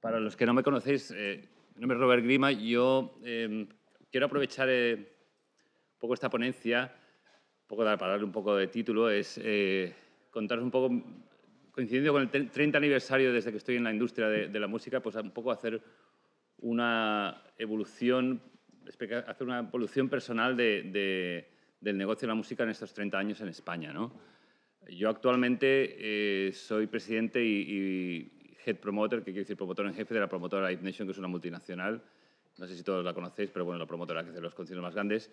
Para los que no me conocéis, eh, mi nombre es Robert Grima. Yo em, quiero aprovechar eh, un poco esta ponencia, un poco para darle un poco de título, es eh, contaros un poco, coincidiendo con el 30 aniversario desde que estoy en la industria de, de la música, pues un poco hacer una evolución hacer una evolución personal del negocio de la música en estos 30 años en España. ¿no? Yo actualmente eh, soy presidente y, head promoter, que quiere decir promotor en jefe de la promotora Live Nation, que es una multinacional. No sé si todos la conocéis, pero bueno, la promotora que hace los conciertos más grandes.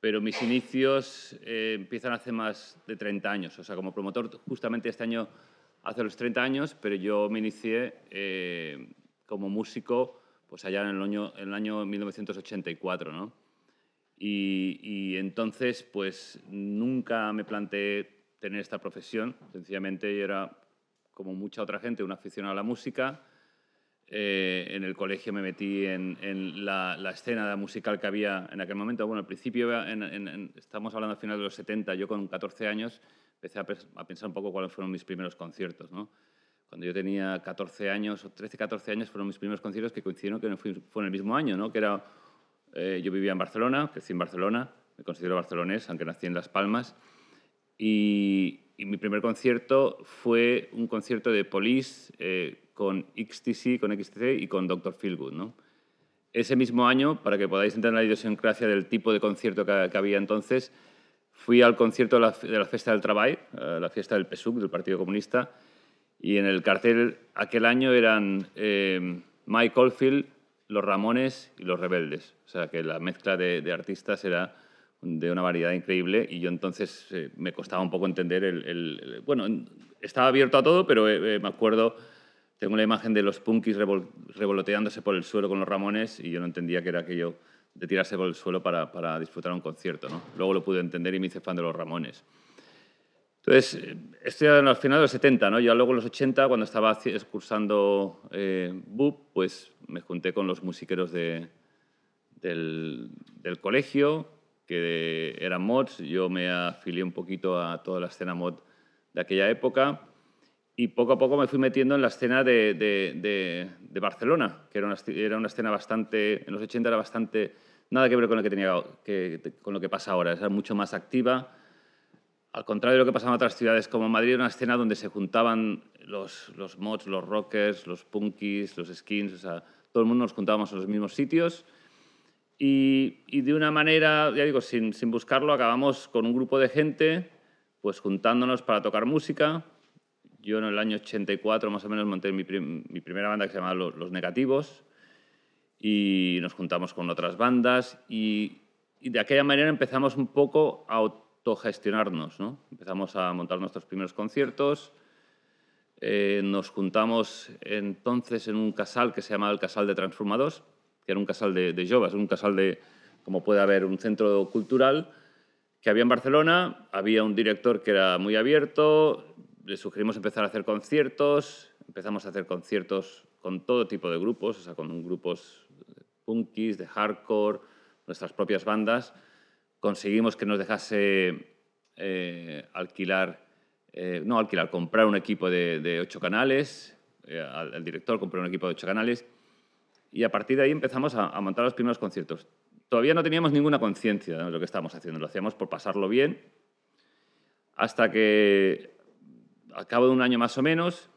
Pero mis inicios eh, empiezan hace más de 30 años. O sea, como promotor, justamente este año hace los 30 años, pero yo me inicié eh, como músico pues allá en el año, 1984, Y, entonces, pues nunca me planteé tener esta profesión, sencillamente yo era, como mucha otra gente, un aficionado a la música. Eh, en el colegio me metí en, la, escena musical que había en aquel momento. Bueno, al principio, estamos hablando al final de los 70, yo con 14 años empecé a, a pensar un poco cuáles fueron mis primeros conciertos, ¿no? cuando yo tenía 14 años, o 13, 14 años, fueron mis primeros conciertos que coincidieron que fue en el mismo año, ¿no? Que era, eh, yo vivía en Barcelona, crecí en Barcelona, me considero barcelonés, aunque nací en Las Palmas, y, mi primer concierto fue un concierto de Police eh, con XTC, con XTC y con Doctor Feelgood, ¿no? Ese mismo año, para que podáis entender la idiosincrasia del tipo de concierto que, había entonces, fui al concierto de la, Fiesta del Trabajo, la fiesta del eh, PSUC, del Partido Comunista, y en el cartel aquel año eran eh, Mike Oldfield, Los Ramones y Los Rebeldes. O sea que la mezcla de, artistas era de una variedad increíble y yo entonces eh, me costaba un poco entender el, Bueno, estaba abierto a todo, pero eh, me acuerdo, tengo la imagen de los punkis revoloteándose por el suelo con los Ramones y yo no entendía que era aquello de tirarse por el suelo para, disfrutar un concierto. ¿no? Luego lo pude entender y me hice fan de los Ramones. Entonces, era al final de los 70, ¿no? Yo luego en los 80, cuando estaba cursando eh, BUP, pues me junté con los musiqueros del, colegio, que eran mods. Yo me afilié un poquito a toda la escena mod de aquella época y poco a poco me fui metiendo en la escena de, Barcelona, que era una, escena bastante, en los 80 era bastante, nada que ver con que, tenía, con lo que pasa ahora, era mucho más activa al contrario de lo que pasaba en otras ciudades como Madrid, era una escena donde se juntaban los, mods, los rockers, los punkies, los skins, o sea, todo el mundo nos juntábamos en los mismos sitios. Y, de una manera, ya digo, sin, buscarlo, acabamos con un grupo de gente, pues juntándonos para tocar música. Yo en el año 84 más o menos monté mi, primera banda que se llamaba los, Negativos y nos juntamos con otras bandas y, y de aquella manera empezamos un poco a gestionarnos, Empezamos a montar nuestros primeros conciertos. Eh, nos juntamos entonces en un casal que se llamaba el Casal de Transformados, que era un casal de, de un casal de, como puede haber, un centro cultural que había en Barcelona. Había un director que era muy abierto. Le sugerimos empezar a hacer conciertos. Empezamos a hacer conciertos con todo tipo de grupos, o sea, con grupos punkis, de hardcore, nuestras propias bandas conseguimos que nos dejase eh, alquilar, eh, no alquilar, comprar un equipo de, ocho canales, el eh, director compró un equipo de ocho canales, y a partir de ahí empezamos a, montar los primeros conciertos. Todavía no teníamos ninguna conciencia de lo que estábamos haciendo, lo hacíamos por pasarlo bien, hasta que al cabo de un año más o menos,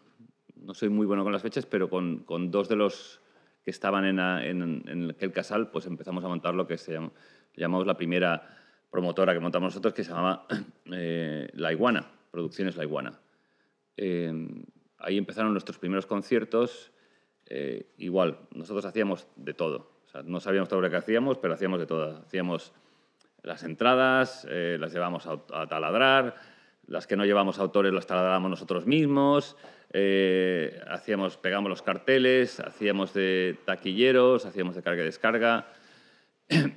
no soy muy bueno con las fechas, pero con, con dos de los que estaban en, en, en, aquel casal, pues empezamos a montar lo que se llama, llamamos la primera promotora que montamos nosotros, que se llamaba eh, La Iguana, Producciones La Iguana. Eh, ahí empezaron nuestros primeros conciertos. Eh, igual, nosotros hacíamos de todo. no sabíamos todo lo que hacíamos, pero hacíamos de todo. Hacíamos las entradas, las llevamos a, taladrar, las que no llevamos autores las taladrábamos nosotros mismos, hacíamos, pegamos los carteles, hacíamos de taquilleros, hacíamos de carga y descarga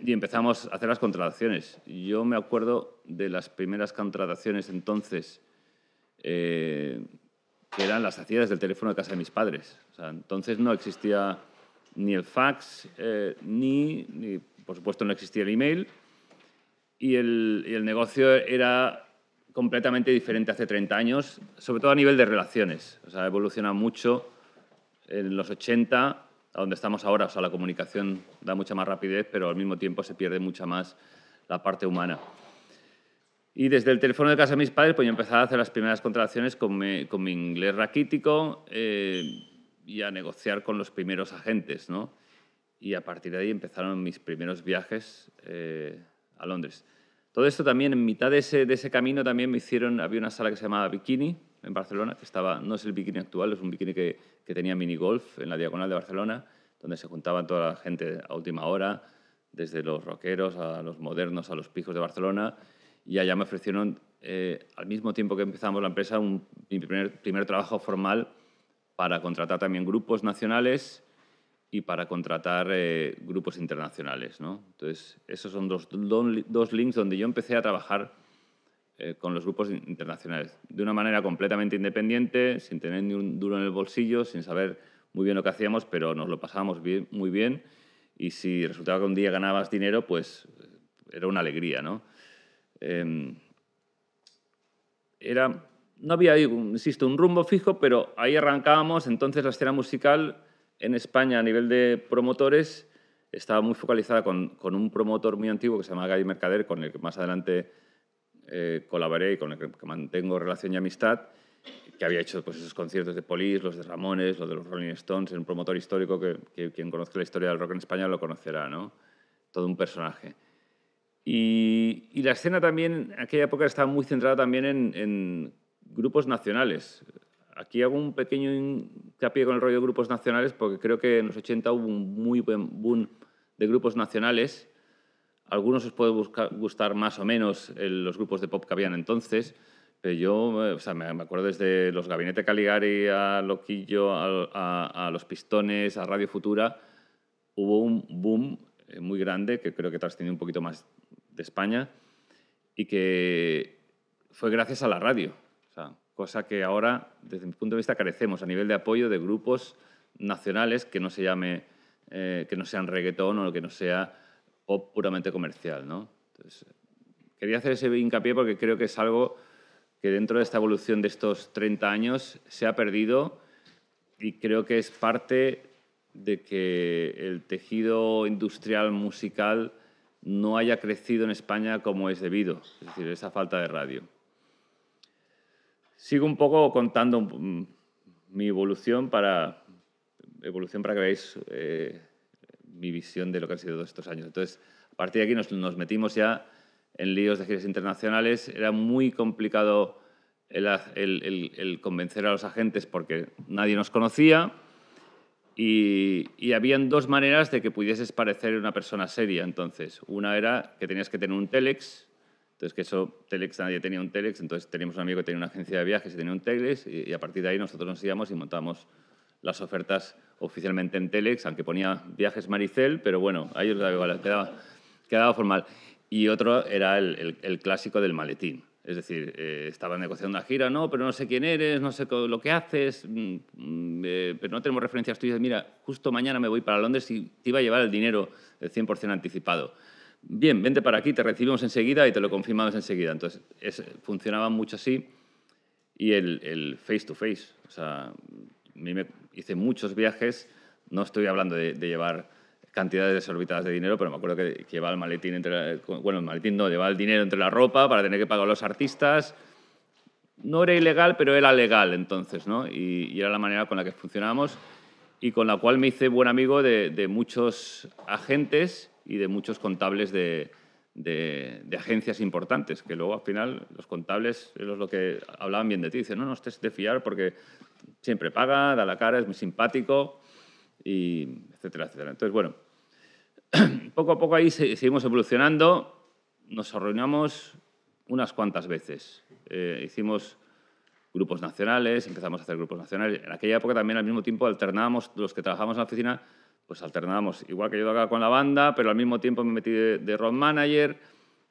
y empezamos a hacer las contrataciones. Yo me acuerdo de las primeras contrataciones entonces, eh, que eran las hacía del teléfono de casa de mis padres. entonces no existía ni el fax, eh, ni, por supuesto, no existía el email. Y el, y el negocio era completamente diferente hace 30 años, sobre todo a nivel de relaciones. O sea, ha evolucionado mucho. En los 80 a donde estamos ahora. O sea, la comunicación da mucha más rapidez, pero al mismo tiempo se pierde mucha más la parte humana. Y desde el teléfono de casa de mis padres, pues yo empezaba a hacer las primeras contrataciones con mi, inglés raquítico eh, y a negociar con los primeros agentes, ¿no? Y a partir de ahí empezaron mis primeros viajes eh, a Londres. Todo esto también, en mitad de ese, de ese camino, también me hicieron, había una sala que se llamaba Bikini, en Barcelona, que estaba, no es el bikini actual, es un bikini que, tenía mini golf en la diagonal de Barcelona, donde se juntaba toda la gente a última hora, desde los rockeros a los modernos, a los pijos de Barcelona, y allá me ofrecieron, eh, al mismo tiempo que empezamos la empresa, un, mi primer, trabajo formal para contratar también grupos nacionales y para contratar eh, grupos internacionales. ¿no? Entonces, esos son dos, dos links donde yo empecé a trabajar eh, con los grupos internacionales, de una manera completamente independiente, sin tener ni un duro en el bolsillo, sin saber muy bien lo que hacíamos, pero nos lo pasábamos bien, muy bien y si resultaba que un día ganabas dinero, pues eh, era una alegría, ¿no? Em, era, no había, insisto, un rumbo fijo, pero ahí arrancábamos, entonces la escena musical en España a nivel de promotores estaba muy focalizada con, con un promotor muy antiguo que se llama Gary Mercader, con el que más adelante eh, colaboré y con el que, mantengo relación y amistad, que había hecho pues, esos conciertos de Polis, los de Ramones, los de los Rolling Stones, un promotor histórico que, quien conozca la historia del rock en España lo conocerá, ¿no? Todo un personaje. Y, la escena también, en aquella época estaba muy centrada también en, en grupos nacionales. Aquí hago un pequeño hincapié con el rollo de grupos nacionales porque creo que en los 80 hubo un muy buen boom de grupos nacionales algunos os puede gustar más o menos eh, los grupos de pop que habían entonces, pero yo eh, o sea, me, acuerdo desde los Gabinete Caligari a Loquillo, a, Los Pistones, a Radio Futura, hubo un boom eh, muy grande que creo que trascendió un poquito más de España y que fue gracias a la radio, cosa que ahora, desde mi punto de vista, carecemos a nivel de apoyo de grupos nacionales que no se llame, que no sean reggaetón o que no sea o puramente comercial, ¿no? Entonces, quería hacer ese hincapié porque creo que es algo que dentro de esta evolución de estos 30 años se ha perdido y creo que es parte de que el tejido industrial musical no haya crecido en España como es debido, es decir, esa falta de radio. Sigo un poco contando mm, mi evolución para, evolución para que veáis eh, mi visión de lo que han sido todos estos años. Entonces, a partir de aquí nos, metimos ya en líos de giras internacionales. Era muy complicado el, convencer a los agentes porque nadie nos conocía. Y, y, habían dos maneras de que pudieses parecer una persona seria entonces. Una era que tenías que tener un telex, entonces que eso, telex, nadie tenía un telex, entonces teníamos un amigo que tenía una agencia de viajes y tenía un telex y, y a partir de ahí nosotros nos íbamos y montamos las ofertas oficialmente en Telex, aunque ponía viajes Maricel, pero bueno, ahí quedaba, quedaba formal. Y otro era el, el, clásico del maletín. Es decir, eh, estaban negociando una gira, no, pero no sé quién eres, no sé lo que haces, mm, mm, eh, pero no tenemos referencias tuyas. Mira, justo mañana me voy para Londres y te iba a llevar el dinero el 100% anticipado. Bien, vente para aquí, te recibimos enseguida y te lo confirmamos enseguida. Entonces, es, funcionaba mucho así. Y el, el, face to face, o sea, a mí me, hice muchos viajes, no estoy hablando de, llevar cantidades desorbitadas de dinero, pero me acuerdo que, llevaba el maletín entre bueno, el maletín no, llevaba el dinero entre la ropa para tener que pagar a los artistas. No era ilegal, pero era legal entonces, ¿no? Y, era la manera con la que funcionábamos y con la cual me hice buen amigo de muchos agentes y de muchos contables de, de, agencias importantes, que luego al final los contables, es lo que hablaban bien de ti, dicen, no, no, estés de fiar porque siempre paga, da la cara, es muy simpático, y etcétera, etcétera. Entonces, bueno, poco a poco ahí seguimos evolucionando, nos reunimos unas cuantas veces. Eh, hicimos grupos nacionales, empezamos a hacer grupos nacionales. En aquella época también al mismo tiempo alternábamos los que trabajábamos en la oficina pues alternábamos, igual que yo tocaba con la banda, pero al mismo tiempo me metí de, de road manager,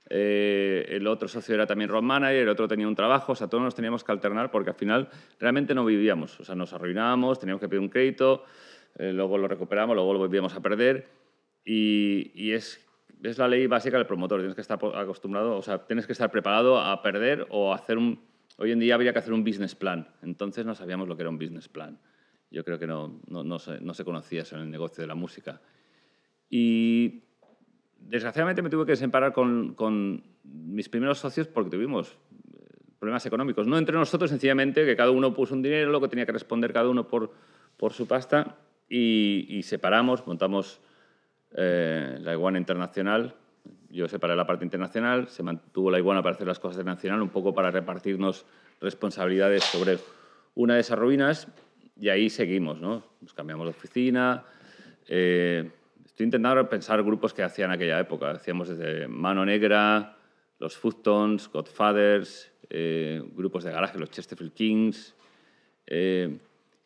eh, el otro socio era también road manager, el otro tenía un trabajo, o sea, todos nos teníamos que alternar porque al final realmente no vivíamos, o sea, nos arruinábamos, teníamos que pedir un crédito, eh, luego lo recuperábamos, luego lo volvíamos a perder y, es, es, la ley básica del promotor, tienes que estar acostumbrado, o sea, tienes que estar preparado a perder o hacer un... Hoy en día había que hacer un business plan, entonces no sabíamos lo que era un business plan. Yo creo que no, se, conocía eso en el negocio de la música. Y desgraciadamente me tuve que separar con, mis primeros socios porque tuvimos eh, problemas económicos. No entre nosotros, sencillamente, que cada uno puso un dinero, lo que tenía que responder cada uno por, su pasta y, separamos, montamos eh, la iguana internacional. Yo separé la parte internacional, se mantuvo la iguana para hacer las cosas de nacional, un poco para repartirnos responsabilidades sobre una de esas ruinas y ahí seguimos, ¿no? Nos cambiamos de oficina. Eh, estoy intentando pensar grupos que hacían aquella época. Hacíamos desde Mano Negra, los Footstones, Godfathers, eh, grupos de garaje, los Chesterfield Kings. Eh,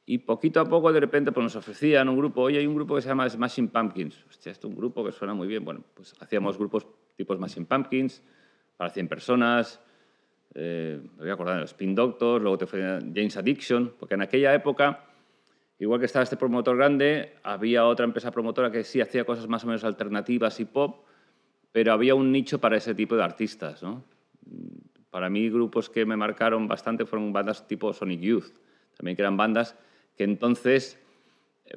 y poquito a poco, de repente, pues nos ofrecían un grupo. hoy hay un grupo que se llama Smashing Pumpkins. Hostia, esto es un grupo que suena muy bien. Bueno, pues hacíamos grupos tipo Smashing Pumpkins para 100 personas. Eh, me voy a acordar de los Pin Doctors, luego te fue James Addiction, porque en aquella época, igual que estaba este promotor grande, había otra empresa promotora que sí hacía cosas más o menos alternativas y pop, pero había un nicho para ese tipo de artistas. ¿no? Para mí, grupos que me marcaron bastante fueron bandas tipo Sonic Youth, también que eran bandas que entonces,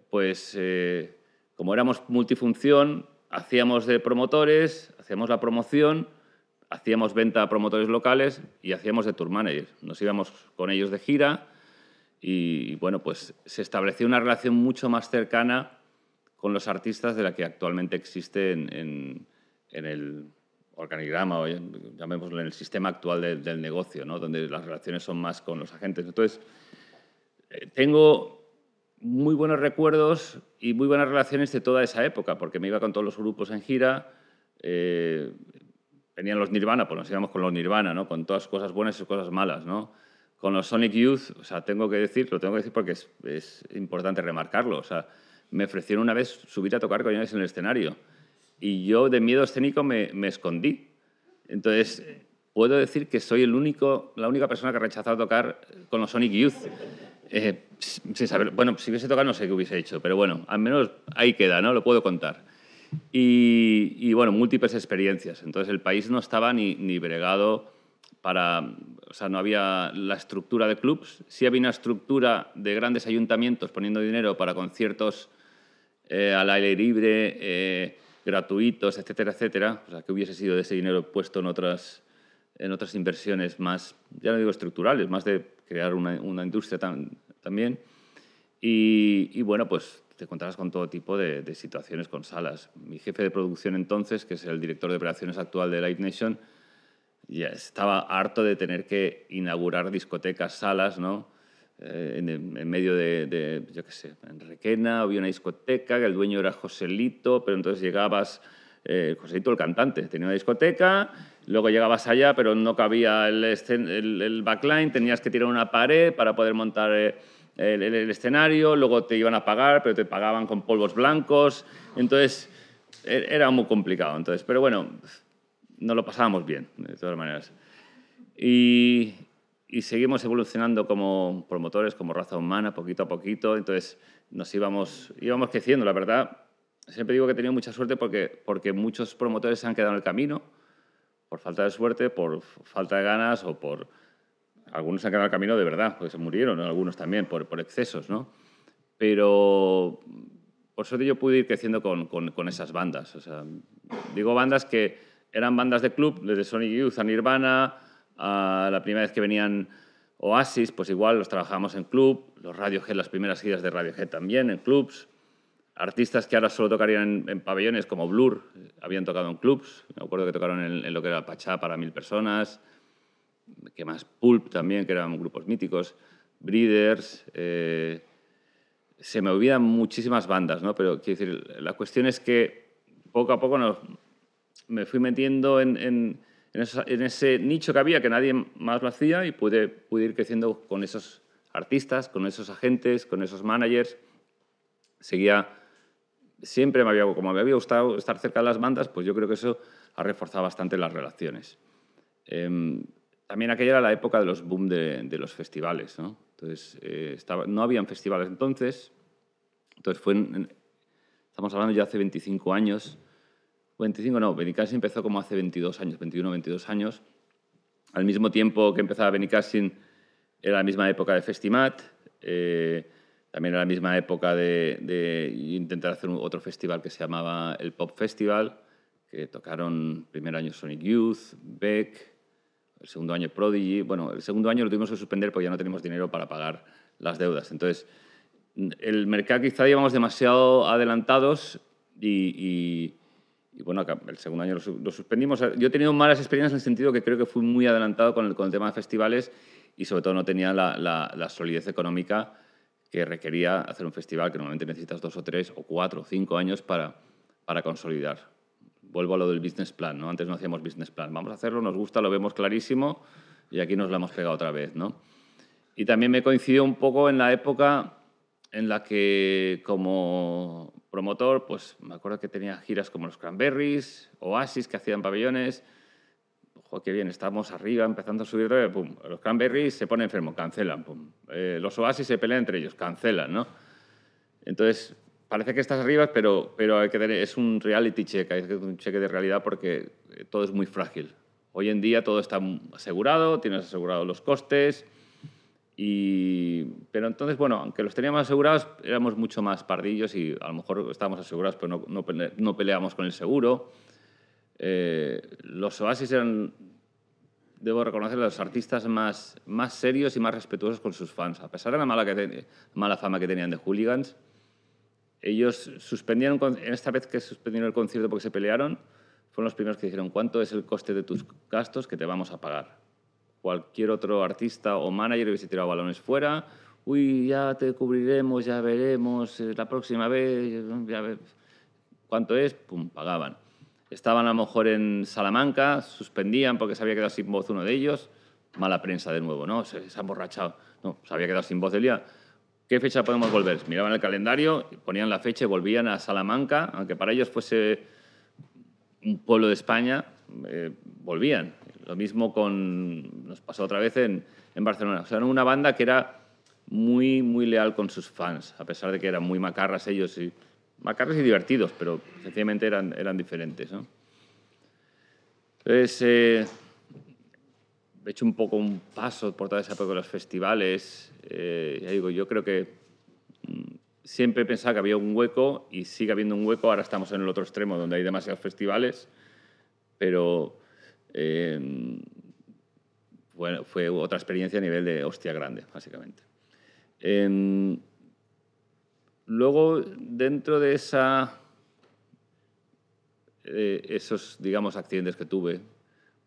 pues, eh, como éramos multifunción, hacíamos de promotores, hacíamos la promoción hacíamos venta a promotores locales y hacíamos de tour manager. Nos íbamos con ellos de gira y, bueno, pues se estableció una relación mucho más cercana con los artistas de la que actualmente existe en, el organigrama llamémoslo en el sistema actual del negocio, ¿no? donde las relaciones son más con los agentes. Entonces, eh, tengo muy buenos recuerdos y muy buenas relaciones de toda esa época, porque me iba con todos los grupos en gira, eh, venían los Nirvana, pues nos íbamos con los Nirvana, ¿no? Con todas cosas buenas y cosas malas, ¿no? Con los Sonic Youth, o sea, tengo que decir, lo tengo que decir porque es, importante remarcarlo, o sea, me ofrecieron una vez subir a tocar con ellos en el escenario y yo de miedo escénico me, escondí. Entonces, puedo decir que soy el único, la única persona que ha rechazado tocar con los Sonic Youth. Eh, saber, bueno, si hubiese tocado no sé qué hubiese hecho, pero bueno, al menos ahí queda, ¿no? Lo puedo contar. Y, bueno, múltiples experiencias. Entonces el país no estaba ni, ni bregado para, o sea, no había la estructura de clubs, sí había una estructura de grandes ayuntamientos poniendo dinero para conciertos eh, al aire libre, eh, gratuitos, etcétera, etcétera. O sea, que hubiese sido de ese dinero puesto en otras, en otras inversiones más, ya no digo estructurales, más de crear una, una industria también. y, bueno, pues te encontrabas con todo tipo de, situaciones, con salas. Mi jefe de producción entonces, que es el director de operaciones actual de Light Nation, ya estaba harto de tener que inaugurar discotecas, salas, ¿no? Eh, en, medio de, yo qué sé, en Requena había una discoteca que el dueño era Joselito, pero entonces llegabas, eh, Joselito el cantante, tenía una discoteca, luego llegabas allá, pero no cabía el, el, backline, tenías que tirar una pared para poder montar... Eh, el, escenario, luego te iban a pagar, pero te pagaban con polvos blancos. Entonces, e, era muy complicado. Entonces, pero bueno, nos lo pasábamos bien, de todas maneras. Y, seguimos evolucionando como promotores, como raza humana, poquito a poquito. Entonces, nos íbamos, íbamos creciendo, la verdad. Siempre digo que he tenido mucha suerte porque, porque muchos promotores se han quedado en el camino por falta de suerte, por falta de ganas o por algunos se han quedado al camino de verdad, porque se murieron, algunos también por, excesos, ¿no? Pero por suerte yo pude ir creciendo con, esas bandas. O sea, digo bandas que eran bandas de club, desde Sonic Youth a Nirvana, a la primera vez que venían Oasis, pues igual los trabajábamos en club, los Radiohead, las primeras giras de Radiohead también en clubs, artistas que ahora solo tocarían en, pabellones como Blur, eh, habían tocado en clubs, me acuerdo que tocaron en, en lo que era Pachá para mil personas, que más? Pulp también, que eran grupos míticos. Breeders. Eh, se me olvidan muchísimas bandas, ¿no? Pero quiero decir, la cuestión es que poco a poco nos, me fui metiendo en, en, en, ese nicho que había, que nadie más lo hacía, y pude, pude ir creciendo con esos artistas, con esos agentes, con esos managers. Seguía, siempre me había, como me había gustado estar cerca de las bandas, pues yo creo que eso ha reforzado bastante las relaciones. Em, también aquella era la época de los boom de, los festivales, ¿no? Entonces, eh, estaba, no habían festivales entonces, entonces fue, estamos hablando ya hace 25 años, 25 no, Benicassin empezó como hace 22 años, 21 22 años. Al mismo tiempo que empezaba Benicassin, era la misma época de Festimat, eh, también era la misma época de, de, intentar hacer otro festival que se llamaba el Pop Festival, que tocaron primer año Sonic Youth, Beck, el segundo año Prodigy, bueno, el segundo año lo tuvimos que suspender porque ya no tenemos dinero para pagar las deudas. Entonces, el mercado quizá llevamos demasiado adelantados y, bueno, el segundo año lo, suspendimos. Yo he tenido malas experiencias en el sentido que creo que fui muy adelantado con el, con el tema de festivales y sobre todo no tenía la, la, la solidez económica que requería hacer un festival que normalmente necesitas dos o tres o cuatro o cinco años para, para consolidar vuelvo a lo del business plan, ¿no? Antes no hacíamos business plan. Vamos a hacerlo, nos gusta, lo vemos clarísimo y aquí nos la hemos pegado otra vez, ¿no? Y también me coincidió un poco en la época en la que como promotor, pues me acuerdo que tenía giras como los Cranberries, Oasis que hacían pabellones. Ojo, qué bien, estamos arriba, empezando a subir, pum. Los Cranberries se ponen enfermos, cancelan, eh, los Oasis se pelean entre ellos, cancelan, ¿no? Entonces, parece que estás arriba, pero, pero hay que es un reality check, es un cheque de realidad porque eh, todo es muy frágil. Hoy en día todo está asegurado, tienes asegurados los costes, pero entonces, bueno, aunque los teníamos asegurados, éramos mucho más pardillos y a lo mejor estábamos asegurados, pero no, no, peleamos con el seguro. Eh, los Oasis eran, debo reconocer, los artistas más, más serios y más respetuosos con sus fans, a pesar de la mala, que mala fama que tenían de hooligans. Ellos suspendieron, en esta vez que suspendieron el concierto porque se pelearon, fueron los primeros que dijeron, ¿cuánto es el coste de tus gastos que te vamos a pagar? Cualquier otro artista o manager hubiese tirado balones fuera, uy, ya te cubriremos, ya veremos, eh, la próxima vez, ya ver cuánto es, pum, pagaban. Estaban a lo mejor en Salamanca, suspendían porque se había quedado sin voz uno de ellos, mala prensa de nuevo, ¿no? Se, han ha emborrachado, no, se había quedado sin voz el día ¿Qué fecha podemos volver? Miraban el calendario, ponían la fecha y volvían a Salamanca, aunque para ellos fuese un pueblo de España, eh, volvían. Lo mismo con, nos pasó otra vez en, Barcelona. O sea, era una banda que era muy, muy leal con sus fans, a pesar de que eran muy macarras ellos y macarras y divertidos, pero sencillamente eran, eran diferentes. Entonces, eh, he hecho un poco un paso por toda esa época los festivales. Eh, digo, yo creo que mm, siempre pensaba que había un hueco y sigue habiendo un hueco. Ahora estamos en el otro extremo donde hay demasiados festivales, pero em, fue otra experiencia a nivel de hostia grande, básicamente. Em, luego, dentro de esa, eh, esos, digamos, accidentes que tuve,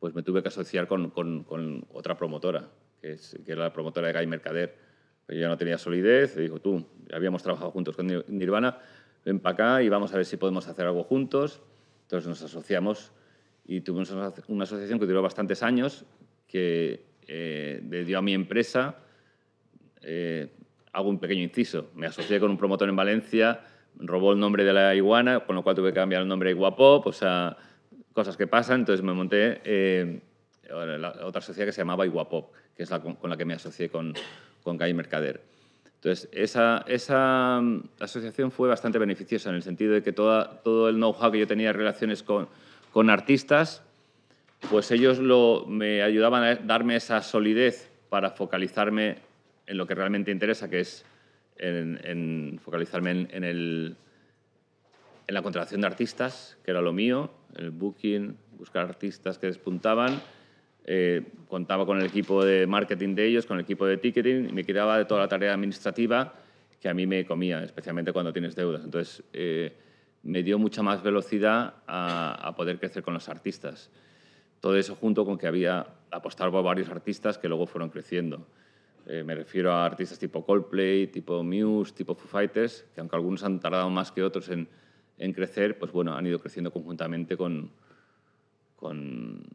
pues me tuve que asociar con, con, otra promotora, que, es, que era la promotora de Guy Mercader. Pues yo no tenía solidez, le dijo, tú, habíamos trabajado juntos con Nirvana, ven para acá y vamos a ver si podemos hacer algo juntos. Entonces nos asociamos y tuvimos una asociación que duró bastantes años, que eh, le dio a mi empresa, hago eh, un pequeño inciso, me asocié con un promotor en Valencia, robó el nombre de la iguana, con lo cual tuve que cambiar el nombre a Iguapop, o sea cosas que pasan, entonces me monté eh, otra sociedad que se llamaba Iguapop, que es la con, la que me asocié con, con Mercader. Entonces, esa, esa, mm, asociación fue bastante beneficiosa en el sentido de que toda, todo el know-how que yo tenía en relaciones con, con artistas, pues ellos lo, me ayudaban a darme esa solidez para focalizarme en lo que realmente interesa, que es en, focalizarme en, en, el, en la contratación de artistas, que era lo mío, el booking, buscar artistas que despuntaban. Eh, contaba con el equipo de marketing de ellos, con el equipo de ticketing, y me quedaba de toda la tarea administrativa que a mí me comía, especialmente cuando tienes deudas. Entonces, eh, me dio mucha más velocidad a, poder crecer con los artistas. Todo eso junto con que había apostado por varios artistas que luego fueron creciendo. Eh, me refiero a artistas tipo Coldplay, tipo Muse, tipo Foo Fighters, que aunque algunos han tardado más que otros en, en crecer, pues bueno, han ido creciendo conjuntamente con, con,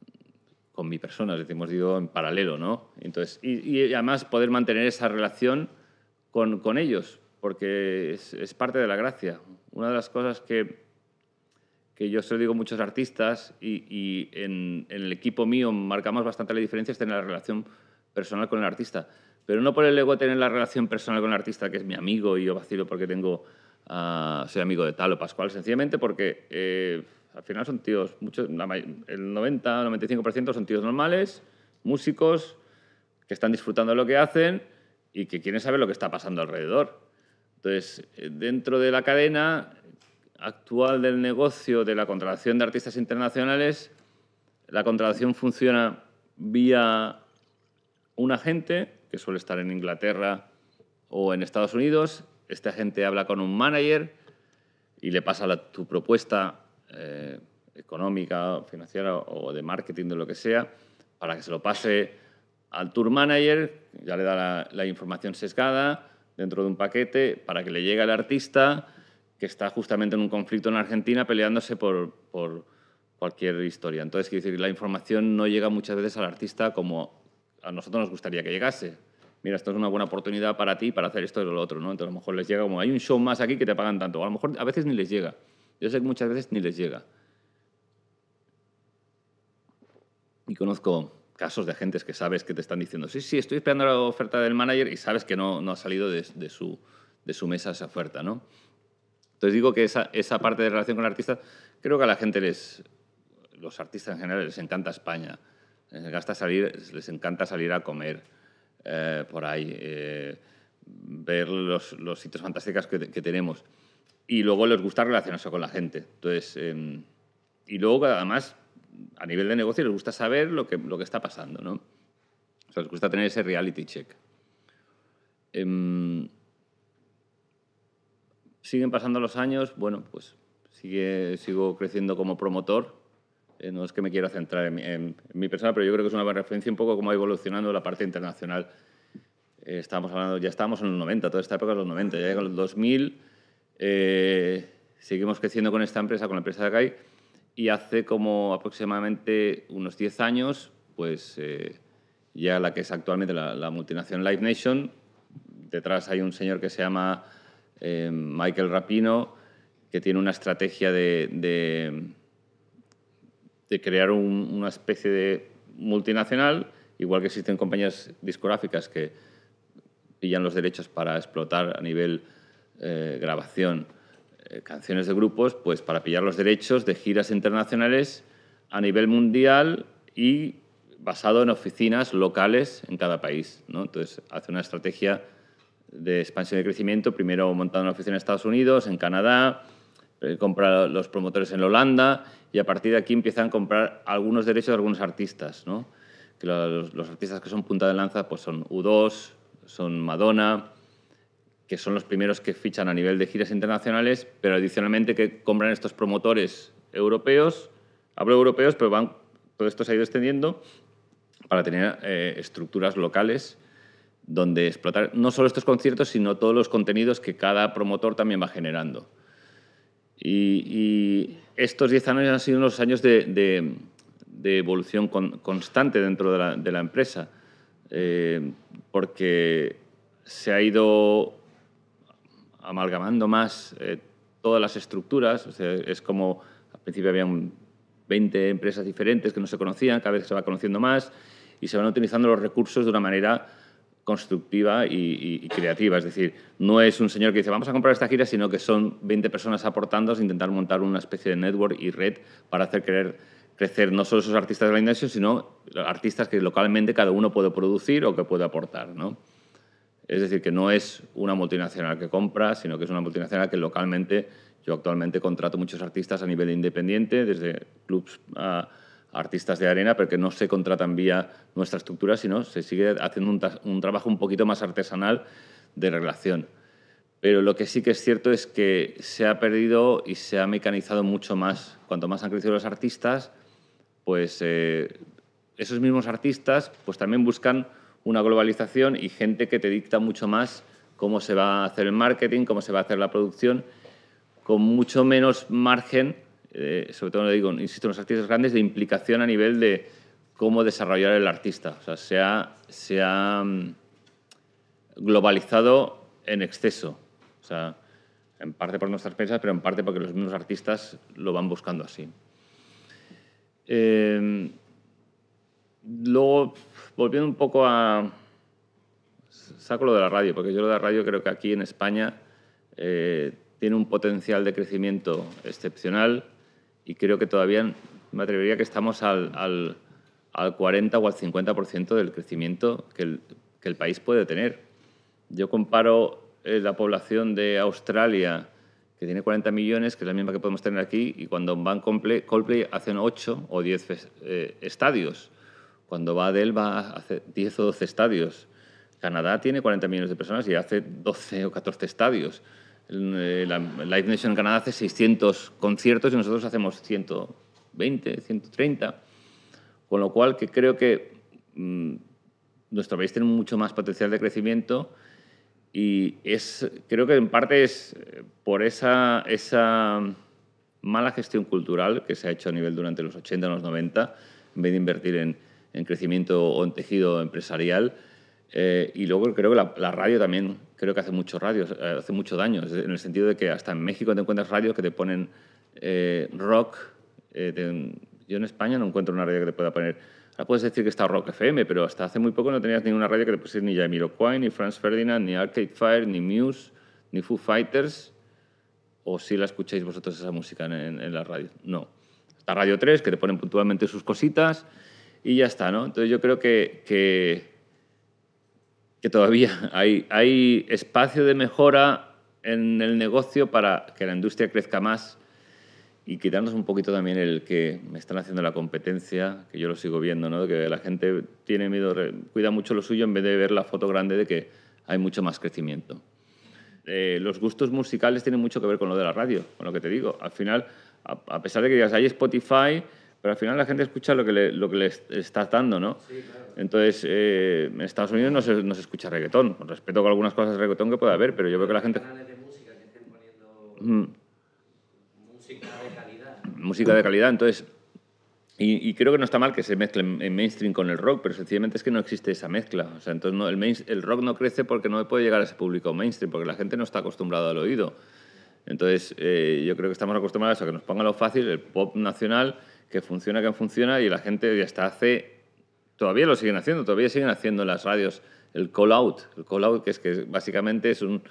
mi persona, es decir, hemos ido en paralelo, ¿no? Entonces, y, además poder mantener esa relación con, ellos, porque es, parte de la gracia. Una de las cosas que, que yo se lo digo a muchos artistas y, en, en, el equipo mío marcamos bastante la diferencia es tener la relación personal con el artista. Pero no por el ego tener la relación personal con el artista, que es mi amigo y yo vacilo porque tengo soy amigo de tal o Pascual, sencillamente porque eh, al final son tíos, muchos, el 90-95% son tíos normales, músicos, que están disfrutando de lo que hacen y que quieren saber lo que está pasando alrededor. Entonces, eh, dentro de la cadena actual del negocio de la contratación de artistas internacionales, la contratación funciona vía un agente, que suele estar en Inglaterra o en Estados Unidos, esta gente habla con un manager y le pasa la, tu propuesta eh, económica, financiera o de marketing, de lo que sea, para que se lo pase al tour manager, ya le da la, información sesgada dentro de un paquete para que le llegue al artista que está justamente en un conflicto en Argentina peleándose por, cualquier historia. Entonces, quiere decir, la información no llega muchas veces al artista como a nosotros nos gustaría que llegase mira, esto es una buena oportunidad para ti para hacer esto y lo otro, ¿no? Entonces a lo mejor les llega como, hay un show más aquí que te pagan tanto, a lo mejor a veces ni les llega. Yo sé que muchas veces ni les llega. Y conozco casos de agentes que sabes que te están diciendo, sí, sí, estoy esperando la oferta del manager y sabes que no, no ha salido de, su, de su mesa esa oferta, ¿no? Entonces digo que esa, esa parte de relación con el artista, creo que a la gente les, los artistas en general les encanta España, les gasta salir, les encanta salir a comer, eh, por ahí, eh, ver los, los sitios fantásticos que, tenemos. Y luego les gusta relacionarse con la gente. Entonces, em, y luego además, a nivel de negocio, les gusta saber lo que, lo que está pasando, ¿no? O sea, les gusta tener ese reality check. Em, siguen pasando los años, bueno, pues sigue, sigo creciendo como promotor eh, no es que me quiera centrar en, mi persona, pero yo creo que es una buena referencia un poco cómo ha evolucionando la parte internacional. Eh, estamos hablando, ya estamos en los 90, toda esta época los 90, ya en los 2000 seguimos creciendo con esta empresa, con la empresa de acá y hace como aproximadamente unos 10 años, pues eh, ya la que es actualmente la, multinación multinacional Live Nation, detrás hay un señor que se llama Michael Rapino, que tiene una estrategia de, de crear una especie de multinacional, igual que existen compañías discográficas que pillan los derechos para explotar a nivel eh, grabación eh, canciones de grupos, pues para pillar los derechos de giras internacionales a nivel mundial y basado en oficinas locales en cada país. ¿no? Entonces, hace una estrategia de expansión y crecimiento, primero montando una oficina en Estados Unidos, en Canadá, eh, compra los promotores en Holanda y a partir de aquí empiezan a comprar algunos derechos de algunos artistas, ¿no? Que los, artistas que son punta de lanza pues son U2, son Madonna, que son los primeros que fichan a nivel de giras internacionales, pero adicionalmente que compran estos promotores europeos, hablo europeos, pero van, todo esto se ha ido extendiendo para tener eh, estructuras locales donde explotar no solo estos conciertos, sino todos los contenidos que cada promotor también va generando. Y, estos 10 años han sido unos años de, evolución constante dentro de la, empresa, eh, porque se ha ido amalgamando más eh, todas las estructuras. es como al principio había 20 empresas diferentes que no se conocían, cada vez se va conociendo más y se van utilizando los recursos de una manera constructiva y, creativa. Es decir, no es un señor que dice vamos a comprar esta gira, sino que son 20 personas aportando, intentar montar una especie de network y red para hacer crecer no solo esos artistas de la industria, sino artistas que localmente cada uno puede producir o que puede aportar. ¿no? Es decir, que no es una multinacional que compra, sino que es una multinacional que localmente, yo actualmente contrato muchos artistas a nivel independiente, desde clubs... a artistas de arena, porque no se contratan vía nuestra estructura, sino se sigue haciendo un, trabajo un poquito más artesanal de relación. Pero lo que sí que es cierto es que se ha perdido y se ha mecanizado mucho más. Cuanto más han crecido los artistas, pues eh, esos mismos artistas pues también buscan una globalización y gente que te dicta mucho más cómo se va a hacer el marketing, cómo se va a hacer la producción, con mucho menos margen sobre todo lo digo, insisto, en los artistas grandes, de implicación a nivel de cómo desarrollar el artista. O sea, se ha, mm, globalizado en exceso. O sea, en parte por nuestras pensas, pero en parte porque los mismos artistas lo van buscando así. Eh, luego, volviendo un poco a... Saco lo de la radio, porque yo lo de la radio creo que aquí en España eh, tiene un potencial de crecimiento excepcional y creo que todavía me atrevería que estamos al, 40 o al 50% del crecimiento que el, que el, país puede tener. Yo comparo eh, la población de Australia, que tiene 40 millones, que es la misma que podemos tener aquí, y cuando van Coldplay, Coldplay hacen 8 o 10 eh, estadios. Cuando va a va hace 10 o 12 estadios. Canadá tiene 40 millones de personas y hace 12 o 14 estadios. Eh, la Live Nation en Canadá hace 600 conciertos y nosotros hacemos 120, 130. Con lo cual, que creo que mm, nuestro país tiene mucho más potencial de crecimiento y es, creo que en parte es eh, por esa, mala gestión cultural que se ha hecho a nivel durante los 80, los 90, en vez de invertir en, crecimiento o en tejido empresarial. Eh, y luego creo que la radio también creo que hace mucho radio, eh, hace mucho daño, en el sentido de que hasta en México te encuentras radios que te ponen eh, rock. Eh, yo en España no encuentro una radio que te pueda poner. Ahora puedes decir que está Rock FM, pero hasta hace muy poco no tenías ninguna radio que te pusiera ni Jamiroquai, ni Franz Ferdinand, ni Arcade Fire, ni Muse, ni Foo Fighters. O si la escucháis vosotros esa música en, en, en la radio. No. Está Radio 3, que te ponen puntualmente sus cositas y ya está, ¿no? Entonces yo creo que, que que todavía hay, espacio de mejora en el negocio para que la industria crezca más y quitarnos un poquito también el que me están haciendo la competencia, que yo lo sigo viendo, ¿no? que la gente tiene miedo, cuida mucho lo suyo en vez de ver la foto grande de que hay mucho más crecimiento. Eh, los gustos musicales tienen mucho que ver con lo de la radio, con lo que te digo. Al final, a, a pesar de que digas, hay Spotify, pero al final la gente escucha lo que le, lo que está dando, ¿no? Sí, claro. Entonces, eh, en Estados Unidos no se, escucha reggaetón, con respeto a algunas cosas de reggaetón que pueda haber, pero yo creo veo que la gente... Canales de música que estén poniendo mm. música de calidad. Música de calidad, entonces... Y, creo que no está mal que se mezcle en mainstream con el rock, pero sencillamente es que no existe esa mezcla. O sea, entonces el, el rock no crece porque no puede llegar a ese público mainstream, porque la gente no está acostumbrada al oído. Entonces, eh, yo creo que estamos acostumbrados a que nos pongan lo fácil, el pop nacional, que funciona, que funciona, y la gente ya está hace, todavía lo siguen haciendo, todavía siguen haciendo en las radios el call out, el call out que es que básicamente es un,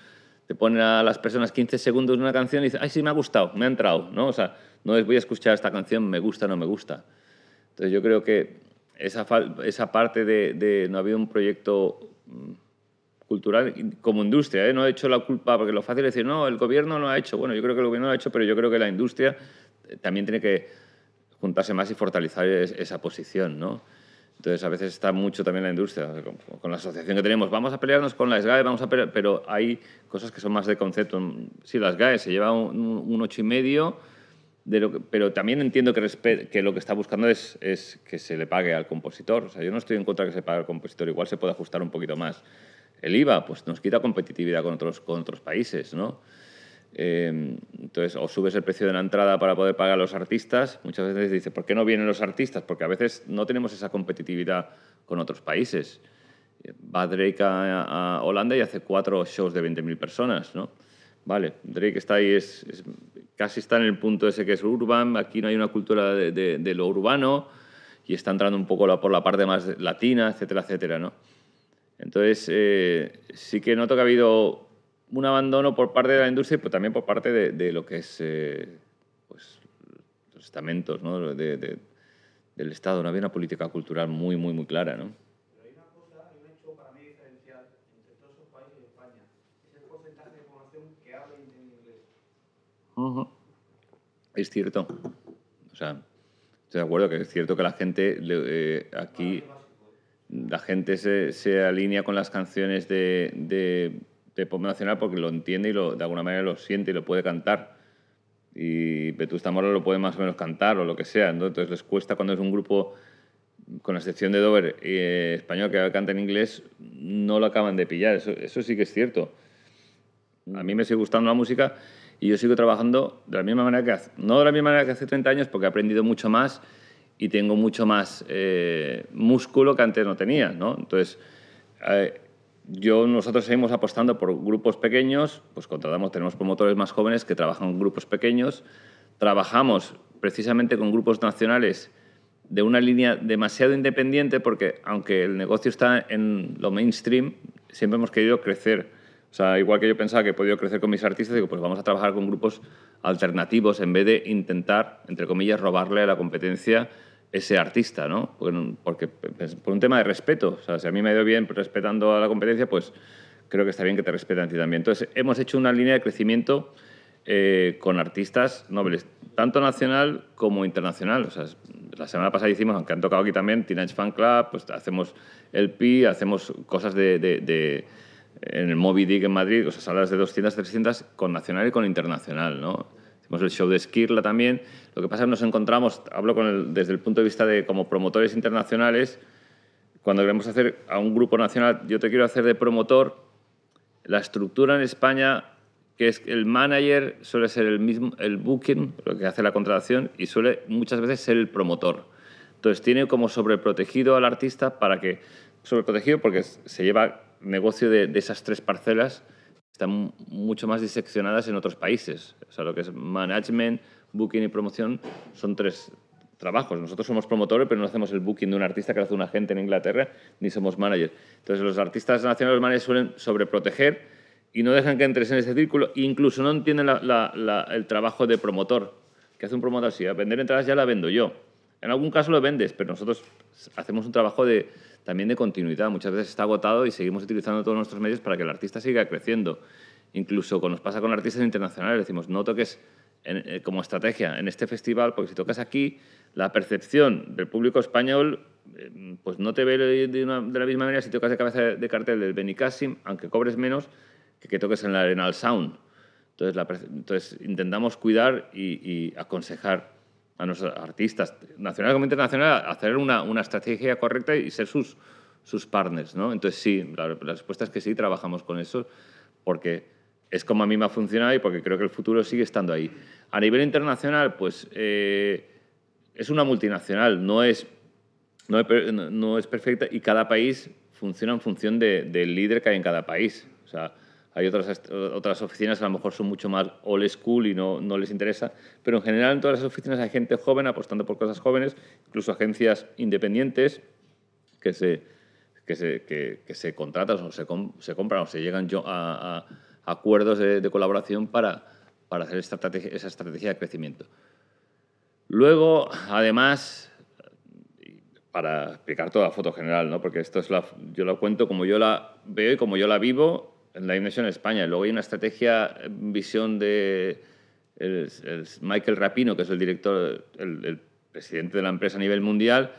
te ponen a las personas 15 segundos una canción y dicen, ay, sí, me ha gustado, me ha entrado, ¿no? O sea, no les voy a escuchar esta canción, me gusta, no me gusta. Entonces yo creo que esa, esa parte de, no ha un proyecto mm, cultural como industria. ¿eh? No he hecho la culpa, porque lo fácil es decir, no, el gobierno no lo ha hecho. Bueno, yo creo que el gobierno lo ha hecho, pero yo creo que la industria eh, también tiene que juntarse más y fortalecer esa posición, ¿no? Entonces, a veces está mucho también la industria, con, la asociación que tenemos. Vamos a pelearnos con las GAE, vamos a pero hay cosas que son más de concepto. Sí, las GAE se lleva un, 8,5, ocho y medio, de lo que, pero también entiendo que, que, lo que está buscando es, es, que se le pague al compositor. O sea, yo no estoy en contra de que se pague al compositor, igual se puede ajustar un poquito más. El IVA, pues nos quita competitividad con otros, con otros países, ¿no? Em, entonces, o subes el precio de la entrada para poder pagar a los artistas. Muchas veces dice, ¿por qué no vienen los artistas? Porque a veces no tenemos esa competitividad con otros países. Va Drake a, Holanda y hace cuatro shows de 20.000 personas, ¿no? Vale, Drake está ahí, casi está en el punto ese que es urban, aquí no hay una cultura de, lo urbano y está entrando un poco por la parte más latina, etcétera, etcétera, ¿no? Entonces, eh, sí que noto que ha habido un abandono por parte de la industria, y también por parte de, lo que es eh, pues, los estamentos ¿no? de, del Estado. No había una política cultural muy, muy, muy clara. ¿no? Uh España. Es cierto. O sea, estoy de acuerdo que es cierto que la gente eh, aquí, ¿eh? la gente se, se, alinea con las canciones de de nacional porque lo entiende y lo, de alguna manera lo siente y lo puede cantar. Y Vetusta Morla lo puede más o menos cantar o lo que sea. ¿no? Entonces les cuesta cuando es un grupo, con la excepción de Dover, y eh, español que canta en inglés, no lo acaban de pillar. Eso, eso sí que es cierto. A mí me sigue gustando la música y yo sigo trabajando de la misma manera que hace, no de la misma manera que hace 30 años porque he aprendido mucho más y tengo mucho más eh, músculo que antes no tenía. ¿no? Entonces, eh, yo, nosotros seguimos apostando por grupos pequeños, pues contratamos, tenemos promotores más jóvenes que trabajan con grupos pequeños, trabajamos precisamente con grupos nacionales de una línea demasiado independiente porque aunque el negocio está en lo mainstream, siempre hemos querido crecer. O sea, igual que yo pensaba que he podido crecer con mis artistas, digo, pues vamos a trabajar con grupos alternativos en vez de intentar, entre comillas, robarle a la competencia ese artista, ¿no? Porque, pues, por un tema de respeto, o sea, si a mí me ha ido bien respetando a la competencia, pues creo que está bien que te respeten a ti también. Entonces, hemos hecho una línea de crecimiento eh, con artistas nobles, tanto nacional como internacional. O sea, la semana pasada hicimos, aunque han tocado aquí también, Teenage Fan Club, pues hacemos el PI, hacemos cosas de, de en el Moby Dick en Madrid, o sea, salas de 200, 300 con nacional y con internacional, ¿no? Hicimos el show de Esquirla también. Lo que pasa es que nos encontramos, hablo con el, desde el punto de vista de como promotores internacionales, cuando queremos hacer a un grupo nacional, yo te quiero hacer de promotor, la estructura en España, que es el manager, suele ser el mismo, el booking, lo que hace la contratación, y suele muchas veces ser el promotor. Entonces tiene como sobreprotegido al artista para que, sobreprotegido porque se lleva negocio de esas tres parcelas, están mucho más diseccionadas en otros países. O sea, lo que es management, booking y promoción son tres trabajos. Nosotros somos promotores, pero no hacemos el booking de un artista que lo hace una agente en Inglaterra, ni somos managers. Entonces, los artistas nacionales managers suelen sobreproteger y no dejan que entres en ese círculo, incluso no entienden el trabajo de promotor. que hace un promotor? Si a vender entradas ya la vendo yo. En algún caso lo vendes, pero nosotros hacemos un trabajo de, también de continuidad. Muchas veces está agotado y seguimos utilizando todos nuestros medios para que el artista siga creciendo. Incluso nos pasa con artistas internacionales, decimos, no toques eh, como estrategia en este festival, porque si tocas aquí, la percepción del público español eh, pues no te ve de, la misma manera si tocas de cabeza de cartel del Benicassim, aunque cobres menos, que que toques en la Arenal Sound. Entonces, entonces intentamos cuidar y, y aconsejar a nuestros artistas nacional como internacional hacer una, una, estrategia correcta y ser sus, sus partners. ¿no? Entonces sí, la, respuesta es que sí, trabajamos con eso porque es como a mí me ha funcionado y porque creo que el futuro sigue estando ahí. A nivel internacional, pues eh, es una multinacional, no es, no, es perfecta y cada país funciona en función del líder que hay en cada país. O sea, hay otras, otras oficinas que a lo mejor son mucho más old school y no, no les interesa, pero en general en todas las oficinas hay gente joven apostando por cosas jóvenes, incluso agencias independientes que se, que se, que, se contratan o se, se, compran o se llegan a, a acuerdos de, colaboración para, para hacer esta estrategia, esa estrategia de crecimiento. Luego, además, para explicar toda la foto general, ¿no? porque esto es la, yo la cuento como yo la veo y como yo la vivo en la inversión en España. Luego hay una estrategia, visión de Michael Rapino, que es el director, el, presidente de la empresa a nivel mundial,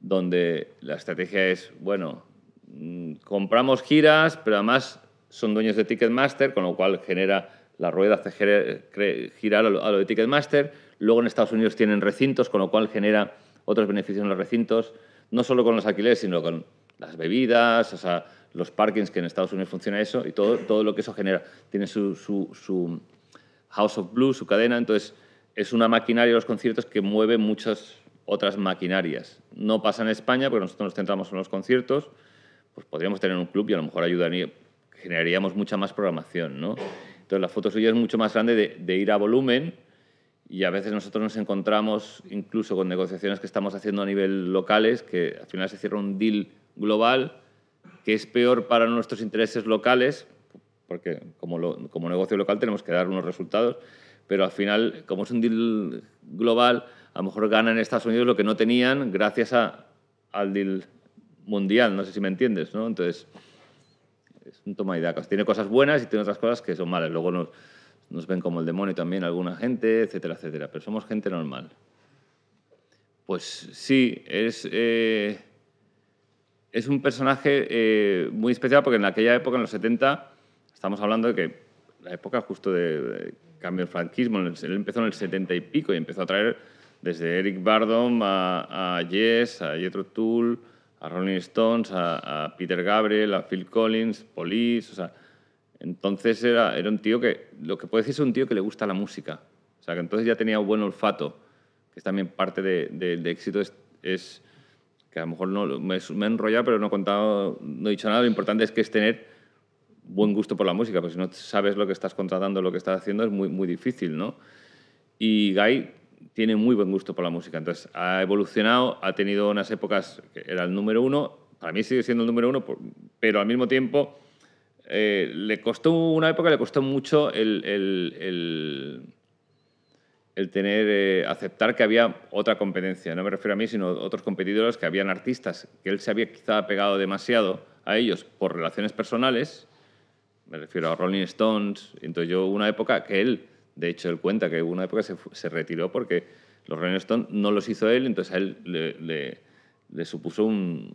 donde la estrategia es, bueno, mm, compramos giras, pero además son dueños de Ticketmaster, con lo cual genera la rueda, hace girar a lo de Ticketmaster. Luego en Estados Unidos tienen recintos, con lo cual genera otros beneficios en los recintos, no solo con los alquileres, sino con las bebidas, o sea, los parkings que en Estados Unidos funciona eso y todo, todo lo que eso genera. Tiene su, su, House of Blues, su cadena, entonces es una maquinaria de los conciertos que mueve muchas otras maquinarias. No pasa en España porque nosotros nos centramos en los conciertos, pues podríamos tener un club y a lo mejor ayudaría, generaríamos mucha más programación, ¿no? Entonces la foto suya es mucho más grande de, de ir a volumen y a veces nosotros nos encontramos incluso con negociaciones que estamos haciendo a nivel locales, que al final se cierra un deal global que es peor para nuestros intereses locales, porque como, como negocio local tenemos que dar unos resultados, pero al final, como es un deal global, a lo mejor ganan en Estados Unidos lo que no tenían gracias a, al deal mundial, no sé si me entiendes, ¿no? Entonces, es un toma y daca. Tiene cosas buenas y tiene otras cosas que son malas. Luego nos ven como el demonio también alguna gente, etcétera, etcétera. Pero somos gente normal. Pues sí, es, eh, es un personaje eh, muy especial porque en aquella época, en los 70, estamos hablando de que la época justo de, cambio del franquismo, él empezó en el 70 y pico y empezó a traer desde Eric Bardom a, Yes, a Jethro Tull, a Rolling Stones, a, Peter Gabriel, a Phil Collins, Police, o sea, entonces era, era un tío que, lo que puedo decir es un tío que le gusta la música. O sea, que entonces ya tenía un buen olfato, que es también parte del éxito, es, que a lo mejor no, me, me, he enrollado, pero no he contado, no he dicho nada. Lo importante es que es tener buen gusto por la música, porque si no sabes lo que estás contratando, lo que estás haciendo, es muy, muy difícil, ¿no? Y Guy tiene muy buen gusto por la música, entonces ha evolucionado, ha tenido unas épocas que era el número uno, para mí sigue siendo el número uno, pero al mismo tiempo eh, le costó, una época le costó mucho el, el, el, tener, eh, aceptar que había otra competencia. No me refiero a mí, sino a otros competidores que habían artistas que él se había quizá pegado demasiado a ellos por relaciones personales. Me refiero a Rolling Stones. Entonces yo una época que él, de hecho él cuenta que una época se, se retiró porque los Rolling Stones no los hizo él, entonces a él le, le supuso un,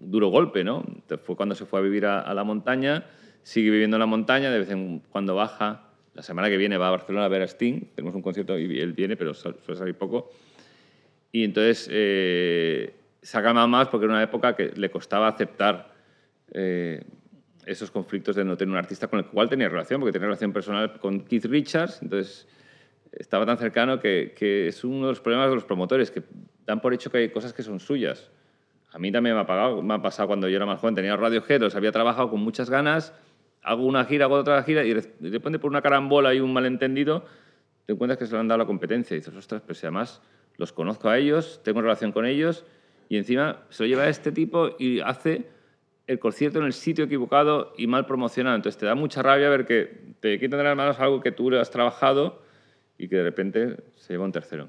duro golpe, ¿no? fue cuando se fue a vivir a, la montaña, sigue viviendo en la montaña, de vez en cuando baja. La semana que viene va a Barcelona a ver a Sting, tenemos un concierto y él viene, pero suele salir poco. Y entonces eh, saca más porque era una época que le costaba aceptar eh, esos conflictos de no tener un artista con el cual tenía relación, porque tenía relación personal con Keith Richards, entonces estaba tan cercano que es uno de los problemas de los promotores, que dan por hecho que hay cosas que son suyas a mí también me ha, me ha pasado cuando yo era más joven, tenía Radio Heroes, había trabajado con muchas ganas, hago una gira, hago otra gira y de por una carambola y un malentendido te encuentras que se lo han dado la competencia y dices, ostras, pero si además los conozco a ellos, tengo relación con ellos y encima se lo lleva a este tipo y hace el concierto en el sitio equivocado y mal promocionado. Entonces te da mucha rabia ver que te quitan de las manos algo que tú has trabajado y que de repente se lleva un tercero.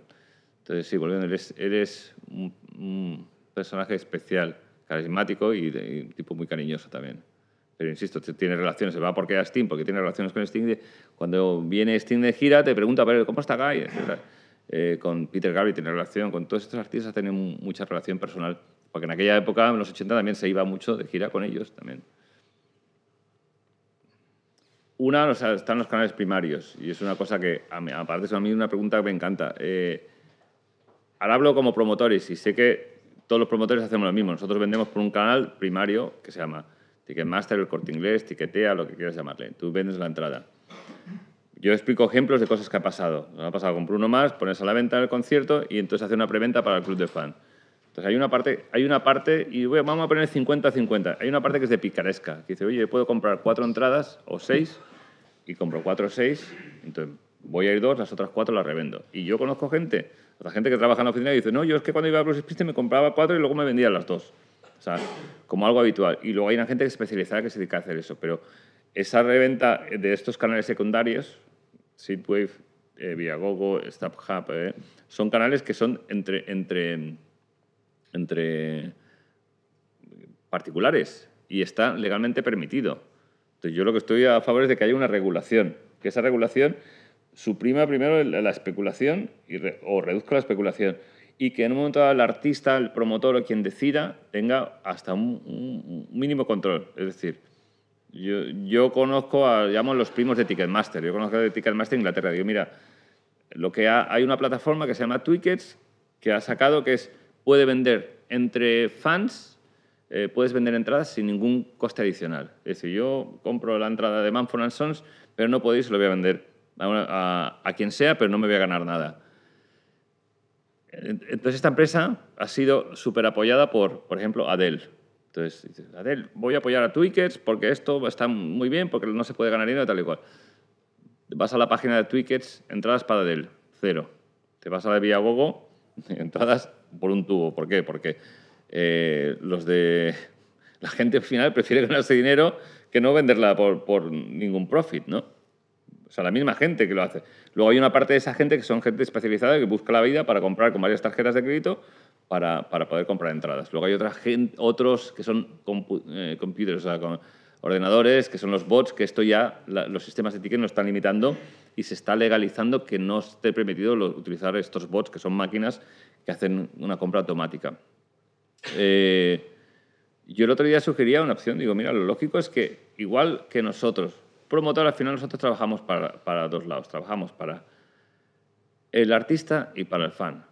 Entonces sí, volviendo, eres, un personaje especial, carismático y, de, tipo muy cariñoso también. Pero insisto, tiene relaciones, se va porque era Sting, porque tiene relaciones con Sting. Cuando viene Sting de gira, te pregunta, ¿cómo está Guy? Eh, con Peter Gabriel tiene relación, con todos estos artistas tienen mucha relación personal. Porque en aquella época, en los 80, también se iba mucho de gira con ellos también. Una, están los canales primarios, y es una cosa que, a mí, aparte, es a mí una pregunta que me encanta. Eh, ahora hablo como promotores y sé que todos los promotores hacemos lo mismo. Nosotros vendemos por un canal primario que se llama Ticketmaster, el corte inglés, Tiquetea, lo que quieras llamarle. Tú vendes la entrada. Yo explico ejemplos de cosas que ha pasado. Nos ha pasado con Bruno más, pones a la venta el concierto y entonces hace una preventa para el club de fan. Entonces hay una parte, hay una parte y vamos a poner 50-50. Hay una parte que es de picaresca, que dice, oye, puedo comprar cuatro entradas o seis y compro cuatro o seis, entonces voy a ir dos, las otras cuatro las revendo. Y yo conozco gente pues la gente que trabaja en la oficina dice, no, yo es que cuando iba a Bruce me compraba cuatro y luego me vendía las dos. O sea, como algo habitual. Y luego hay una gente especializada que se dedica a hacer eso, pero esa reventa de estos canales secundarios, Seedwave, eh, Viagogo, StubHub, eh, son canales que son entre, entre, entre particulares y está legalmente permitido. Entonces yo lo que estoy a favor es de que haya una regulación, que esa regulación suprima primero la especulación o reduzca la especulación y que en un momento el artista, el promotor o quien decida tenga hasta un, mínimo control. Es decir, yo, conozco a, los primos de Ticketmaster. Yo conozco a Ticketmaster Inglaterra. Digo, mira, lo que hay una plataforma que se llama Twickets que ha sacado que es puede vender entre fans, eh, puedes vender entradas sin ningún coste adicional. Es decir, yo compro la entrada de Manfred Sons, pero no podéis, lo voy a vender a, quien sea, pero no me voy a ganar nada. Entonces esta empresa ha sido súper apoyada por, por ejemplo, Adel. Entonces Adel, voy a apoyar a Twickets porque esto está muy bien, porque no se puede ganar dinero, tal y cual. Vas a la página de Twickets entradas para Adel, cero. Te vas a la de Gogo, entradas por un tubo. ¿Por qué? Porque eh, los de la gente al final prefiere ganarse dinero que no venderla por, por ningún profit, ¿no? O sea, la misma gente que lo hace. Luego hay una parte de esa gente que son gente especializada que busca la vida para comprar con varias tarjetas de crédito para, poder comprar entradas. Luego hay otros que son eh, computers, o sea, ordenadores, que son los bots, que esto ya los sistemas de ticket no están limitando y se está legalizando que no esté permitido utilizar estos bots, que son máquinas que hacen una compra automática. Eh, yo el otro día sugería una opción, digo, mira, lo lógico es que igual que nosotros promotor, al final nosotros trabajamos para, dos lados. Trabajamos para el artista y para el fan.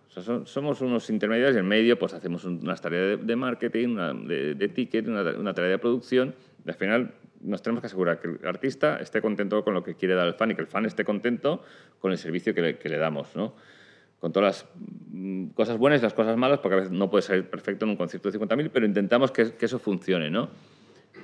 somos unos intermediarios y en medio pues hacemos unas tareas de, marketing, de, ticket, una, tarea de producción. al final nos tenemos que asegurar que el artista esté contento con lo que quiere dar al fan y que el fan esté contento con el servicio que le, damos, Con todas las mm, cosas buenas y las cosas malas, porque a veces no puede salir perfecto en un concierto de 50.000, pero intentamos que, eso funcione, ¿no?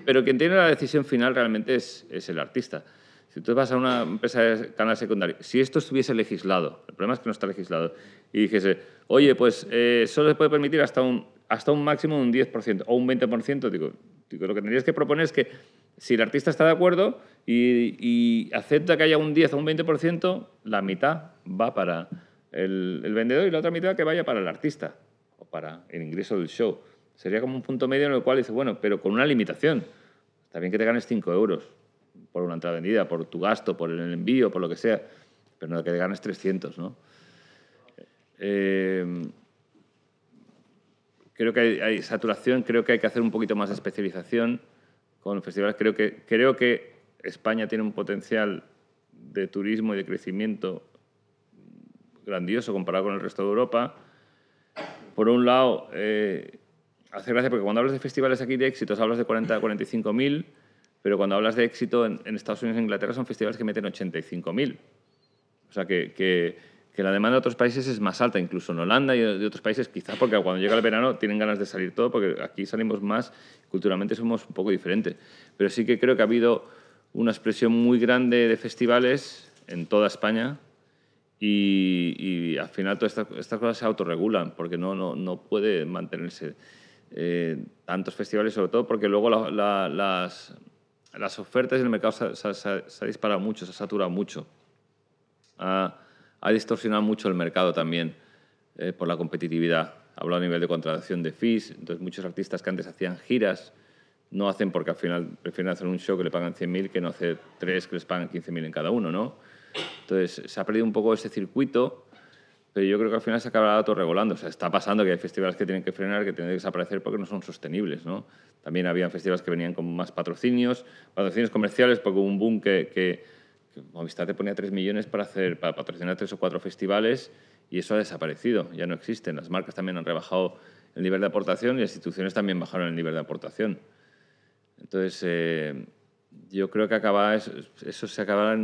Pero quien tiene la decisión final realmente es, el artista. Si tú vas a una empresa de canal secundario, si esto estuviese legislado, el problema es que no está legislado, y dijese, oye, pues eh, solo se puede permitir hasta un, hasta un máximo de un 10% o un 20%, digo, lo que tendrías que proponer es que si el artista está de acuerdo y, acepta que haya un 10 o un 20%, la mitad va para el vendedor y la otra mitad que vaya para el artista o para el ingreso del show. Sería como un punto medio en el cual dices, bueno, pero con una limitación. Está bien que te ganes 5 euros por una entrada vendida, por tu gasto, por el envío, por lo que sea, pero no que te ganes 300, ¿no? Eh, creo que hay, saturación, creo que hay que hacer un poquito más de especialización con festivales. Creo que, creo que España tiene un potencial de turismo y de crecimiento grandioso comparado con el resto de Europa. Por un lado, eh, hace gracia porque cuando hablas de festivales aquí de éxitos hablas de 40 a 45 mil, pero cuando hablas de éxito en, Estados Unidos e Inglaterra son festivales que meten 85 mil. O sea que, la demanda de otros países es más alta, incluso en Holanda y de otros países quizás porque cuando llega el verano tienen ganas de salir todo, porque aquí salimos más, culturalmente somos un poco diferentes. Pero sí que creo que ha habido una expresión muy grande de festivales en toda España, y, al final todas estas, cosas se autorregulan porque no, no, no puede mantenerse. Eh, tantos festivales, sobre todo porque luego las, ofertas en el mercado se, ha disparado mucho, se ha saturado mucho. Ha, distorsionado mucho el mercado también eh, por la competitividad. Hablo a nivel de contratación de fees, entonces muchos artistas que antes hacían giras no hacen porque al final prefieren hacer un show que le pagan 100.000 que no hacer tres que les pagan 15.000 en cada uno, ¿no? Entonces se ha perdido un poco ese circuito pero yo creo que al final se acabará autorregulando. O sea, está pasando que hay festivales que tienen que frenar, que tienen que desaparecer porque no son sostenibles, ¿no? También había festivales que venían con más patrocinios, patrocinios comerciales, porque hubo un boom que, que, Movistar te ponía 3 millones para, hacer, para patrocinar tres o cuatro festivales y eso ha desaparecido, ya no existen. Las marcas también han rebajado el nivel de aportación y las instituciones también bajaron el nivel de aportación. Entonces, eh, yo creo que acaba, eso, se acabará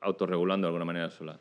autorregulando de alguna manera sola.